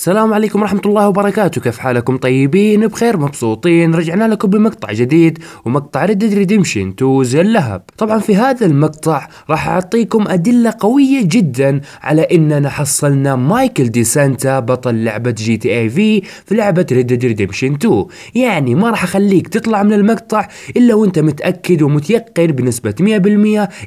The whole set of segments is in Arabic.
السلام عليكم ورحمة الله وبركاته كيف حالكم طيبين بخير مبسوطين رجعنا لكم بمقطع جديد ومقطع ريد ريديمشن 2 زي اللهب طبعا في هذا المقطع راح أعطيكم أدلة قوية جدا على إننا حصلنا مايكل دي سانتا بطل لعبة جي تي اي في في لعبة ريد ريديمشن 2 يعني ما راح أخليك تطلع من المقطع إلا وأنت متأكد ومتيقن بنسبة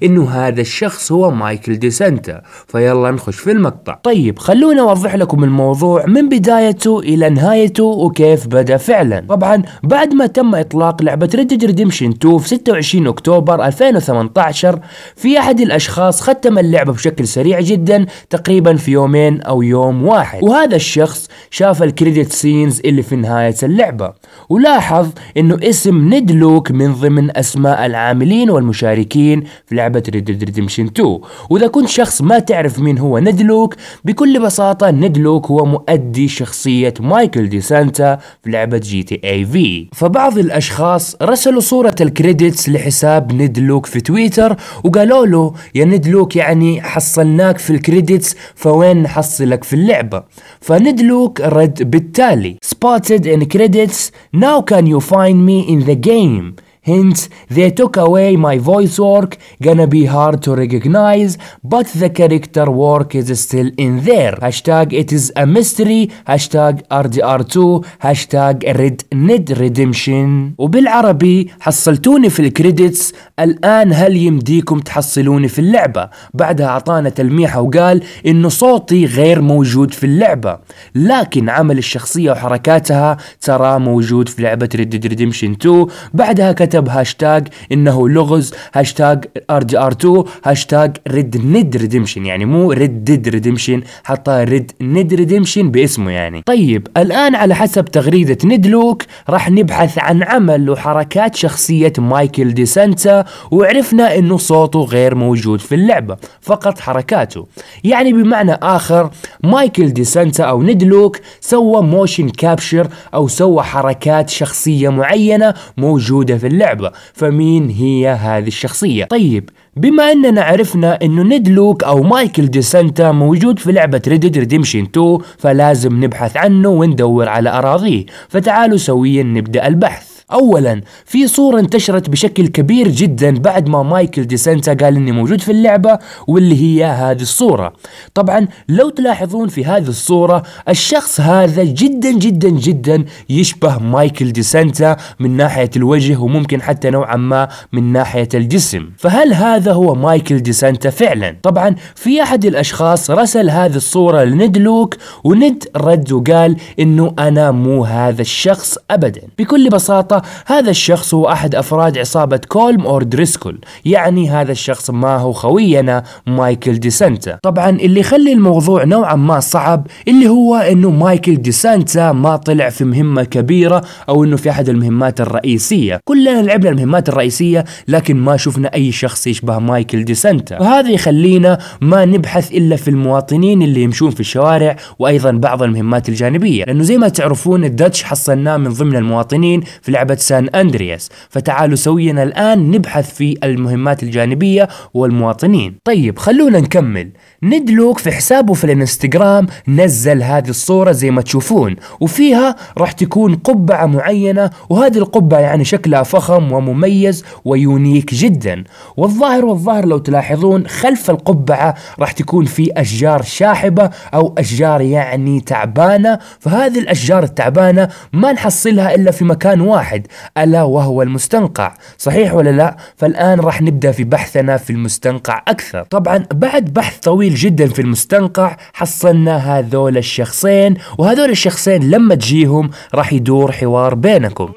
100% إنه هذا الشخص هو مايكل دي سانتا فيلا نخش في المقطع طيب خلونا أوضح لكم الموضوع من بدايته إلى نهايته وكيف بدأ فعلا طبعا بعد ما تم إطلاق لعبة Red ديد Redemption 2 في 26 أكتوبر 2018 في أحد الأشخاص ختم اللعبة بشكل سريع جدا تقريبا في يومين أو يوم واحد وهذا الشخص شاف الكريدت سينز اللي في نهاية اللعبة ولاحظ أنه اسم نيد لوك من ضمن أسماء العاملين والمشاركين في لعبة Red ديد Redemption 2 وإذا كنت شخص ما تعرف مين هو نيد لوك بكل بساطة نيد لوك هو يؤدي شخصية مايكل دي سانتا في لعبة جي تي اي في فبعض الأشخاص رسلوا صورة الكريدتس لحساب ندلوك في تويتر وقالوا له يا ندلوك يعني حصلناك في الكريدتس فوين نحصلك في اللعبة فندلوك رد بالتالي spotted in credits now can you find me in the game Hint, they took away my voice work, gonna be hard to recognize, but the character work is still in there. Hashtag it is a mystery, hashtag RDR2, hashtag Red Ned Redemption. وبالعربي حصلتوني في الكريدتس الآن هل يمديكم تحصلوني في اللعبة؟ بعدها أعطانا تلميحة وقال إنه صوتي غير موجود في اللعبة، لكن عمل الشخصية وحركاتها ترى موجود في لعبة Red Dead Redemption 2، بعدها كتب كتب هاشتاج انه لغز هاشتاج ار جي ار 2 هاشتاج ريد نيد ريديمشن يعني مو ريد ديد ريديمشن حطها ريد نيد ريديمشن باسمه يعني طيب الان على حسب تغريده لوك راح نبحث عن عمل وحركات شخصيه مايكل دي سانتا وعرفنا انه صوته غير موجود في اللعبه فقط حركاته يعني بمعنى اخر مايكل دي سانتا او لوك سوى موشن كابشر او سوى حركات شخصيه معينه موجوده في اللعبه اللعبة فمين هي هذه الشخصية طيب بما اننا عرفنا انه نيد لوك او مايكل دي سانتا موجود في لعبة ريديد ريديمشن 2 فلازم نبحث عنه وندور على اراضيه فتعالوا سويا نبدأ البحث اولا في صورة انتشرت بشكل كبير جدا بعد ما مايكل دي سانتا قال اني موجود في اللعبة واللي هي هذه الصورة طبعا لو تلاحظون في هذه الصورة الشخص هذا جدا جدا جدا يشبه مايكل دي سانتا من ناحية الوجه وممكن حتى نوعا ما من ناحية الجسم فهل هذا هو مايكل دي سانتا فعلا طبعا في احد الاشخاص رسل هذه الصورة لند لوك وند رد وقال انه انا مو هذا الشخص ابدا بكل بساطة هذا الشخص هو أحد أفراد عصابة كولم أور دريسكول يعني هذا الشخص ما هو خوينا مايكل ديسانتا طبعا اللي يخلي الموضوع نوعا ما صعب اللي هو أنه مايكل ديسانتا ما طلع في مهمة كبيرة أو أنه في أحد المهمات الرئيسية كلنا لعبنا المهمات الرئيسية لكن ما شفنا أي شخص يشبه مايكل ديسانتا وهذا يخلينا ما نبحث إلا في المواطنين اللي يمشون في الشوارع وأيضا بعض المهمات الجانبية لأنه زي ما تعرفون الداتش حصلناه من ضمن المواطنين في لعبة لعبة سان أندرياس فتعالوا سويا الآن نبحث في المهمات الجانبية والمواطنين طيب خلونا نكمل ندلوك في حسابه في الانستغرام نزل هذه الصورة زي ما تشوفون وفيها راح تكون قبعة معينة وهذه القبعة يعني شكلها فخم ومميز ويونيك جدا والظاهر والظاهر لو تلاحظون خلف القبعة راح تكون في أشجار شاحبة أو أشجار يعني تعبانة فهذه الأشجار التعبانة ما نحصلها إلا في مكان واحد ألا وهو المستنقع صحيح ولا لا؟ فالآن راح نبدأ في بحثنا في المستنقع أكثر طبعا بعد بحث طويل قليل جدا في المستنقع حصلنا هذول الشخصين وهذول الشخصين لما تجيهم راح يدور حوار بينكم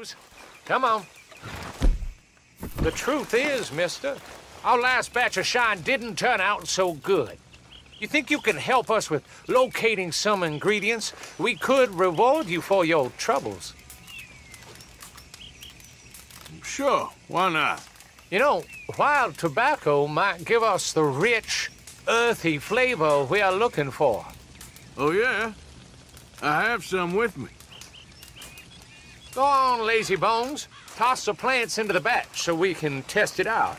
You think you can help us with locating some ingredients? We could reward you for your troubles. Sure, why not? You know, wild tobacco might give us the rich, earthy flavor we are looking for. Oh, yeah? I have some with me. Go on, Lazy Bones. Toss the plants into the batch so we can test it out.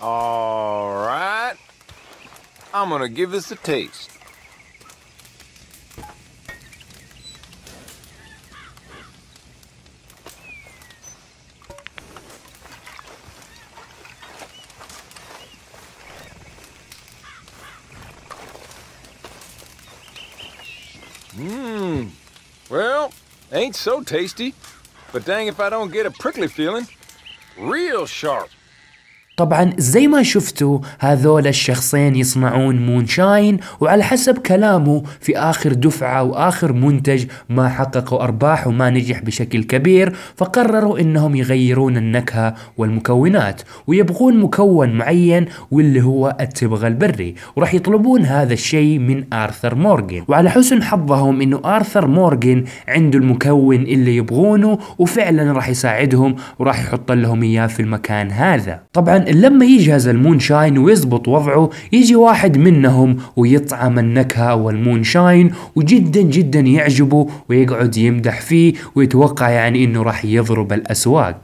All right. I'm gonna give this a taste. Well, ain't so tasty, but dang if I don't get a prickly feeling. Real sharp. طبعا زي ما شفتوا هذول الشخصين يصنعون مونشاين وعلى حسب كلامه في آخر دفعة وآخر منتج ما حققوا أرباح وما نجح بشكل كبير فقرروا إنهم يغيرون النكهة والمكونات ويبغون مكون معين واللي هو التبغ البري وراح يطلبون هذا الشيء من آرثر مورغان وعلى حسن حظهم إنه آرثر مورغان عنده المكون اللي يبغونه وفعلا راح يساعدهم وراح يحط لهم إياه في المكان هذا طبعا لما يجي هذا المونشاين ويزبط وضعه يجي واحد منهم ويطعم النكهة والمونشاين وجدا جدا يعجبه ويقعد يمدح فيه ويتوقع يعني انه راح يضرب الاسواق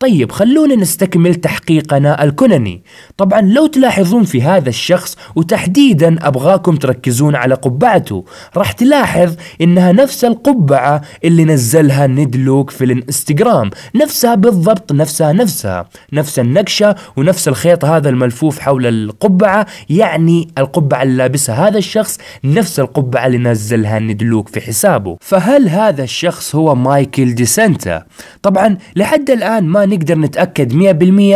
طيب خلونا نستكمل تحقيقنا الكنني طبعا لو تلاحظون في هذا الشخص وتحديدا أبغاكم تركزون على قبعته راح تلاحظ إنها نفس القبعة اللي نزلها ندلوك في الانستغرام نفسها بالضبط نفسها نفسها نفس النقشة ونفس الخيط هذا الملفوف حول القبعة يعني القبعة اللي لابسها هذا الشخص نفس القبعة اللي نزلها ندلوك في حسابه فهل هذا الشخص هو مايكل ديسنتا؟ طبعا لحد الآن ما نقدر نتأكد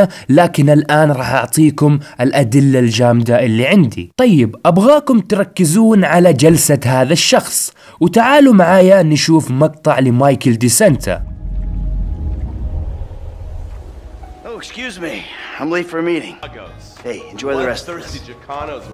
100% لكن الآن راح أعطيكم الأدلة الجامدة اللي عندي طيب أبغاكم تركزون على جلسة هذا الشخص وتعالوا معايا نشوف مقطع لمايكل دي سانتا oh, excuse me. I'm late for a meeting. Hey, enjoy the rest. Thirsty Jacanos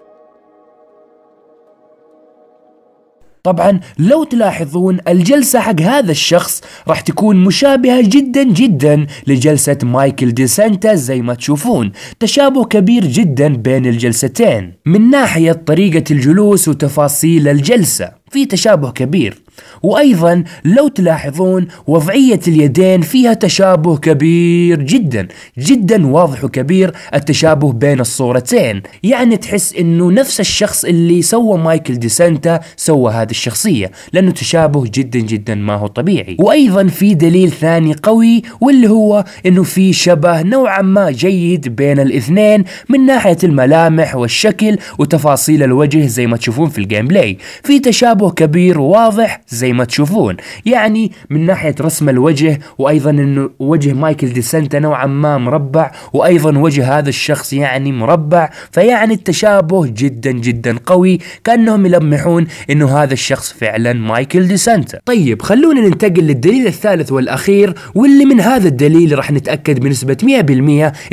طبعا لو تلاحظون الجلسة حق هذا الشخص راح تكون مشابهة جدا جدا لجلسة مايكل دي سانتا زي ما تشوفون تشابه كبير جدا بين الجلستين من ناحية طريقة الجلوس وتفاصيل الجلسة في تشابه كبير وايضا لو تلاحظون وضعيه اليدين فيها تشابه كبير جدا جدا واضح وكبير التشابه بين الصورتين يعني تحس انه نفس الشخص اللي سوى مايكل ديسانتا سوى هذه الشخصيه لانه تشابه جدا جدا ما هو طبيعي وايضا في دليل ثاني قوي واللي هو انه في شبه نوعا ما جيد بين الاثنين من ناحيه الملامح والشكل وتفاصيل الوجه زي ما تشوفون في الجيم بلاي في تشابه تشابه كبير وواضح زي ما تشوفون يعني من ناحية رسم الوجه وأيضا أنه وجه مايكل دي سنتا نوعا ما مربع وأيضا وجه هذا الشخص يعني مربع فيعني التشابه جدا جدا قوي كأنهم يلمحون أنه هذا الشخص فعلا مايكل دي سنتا طيب خلونا ننتقل للدليل الثالث والأخير واللي من هذا الدليل راح نتأكد بنسبة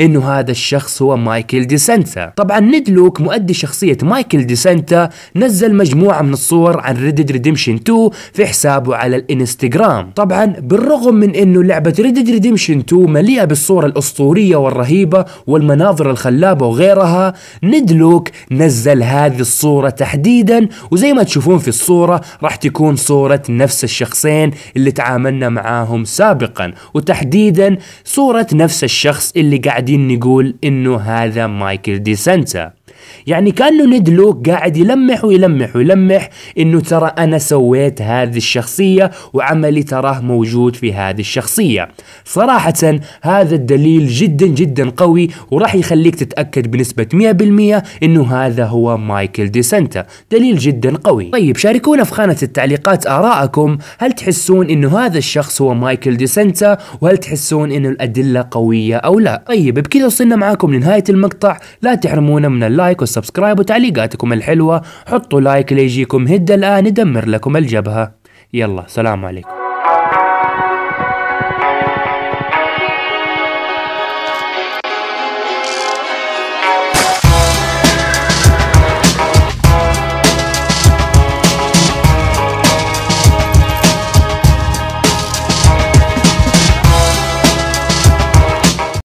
100% أنه هذا الشخص هو مايكل دي سنتا طبعا ندلوك مؤدي شخصية مايكل دي سنتا نزل مجموعة من الصور عن عن Red ريديمشن 2 في حسابه على الانستغرام طبعا بالرغم من انه لعبة ريد Red ريديمشن 2 مليئة بالصور الاسطورية والرهيبة والمناظر الخلابة وغيرها ندلوك نزل هذه الصورة تحديدا وزي ما تشوفون في الصورة راح تكون صورة نفس الشخصين اللي تعاملنا معاهم سابقا وتحديدا صورة نفس الشخص اللي قاعدين نقول انه هذا مايكل دي سنتا يعني كانه نيد لوك قاعد يلمح ويلمح ويلمح انه ترى انا سويت هذه الشخصيه وعملي تراه موجود في هذه الشخصيه صراحه هذا الدليل جدا جدا قوي وراح يخليك تتاكد بنسبه 100% انه هذا هو مايكل دي سانتا دليل جدا قوي طيب شاركونا في خانه التعليقات ارائكم هل تحسون انه هذا الشخص هو مايكل دي سانتا وهل تحسون انه الادله قويه او لا طيب بكذا وصلنا معاكم لنهايه المقطع لا تحرمونا من اللايك لايك وسبسكرايب وتعليقاتكم الحلوة حطوا لايك ليجيكم هدى الآن يدمر لكم الجبهة يلا سلام عليكم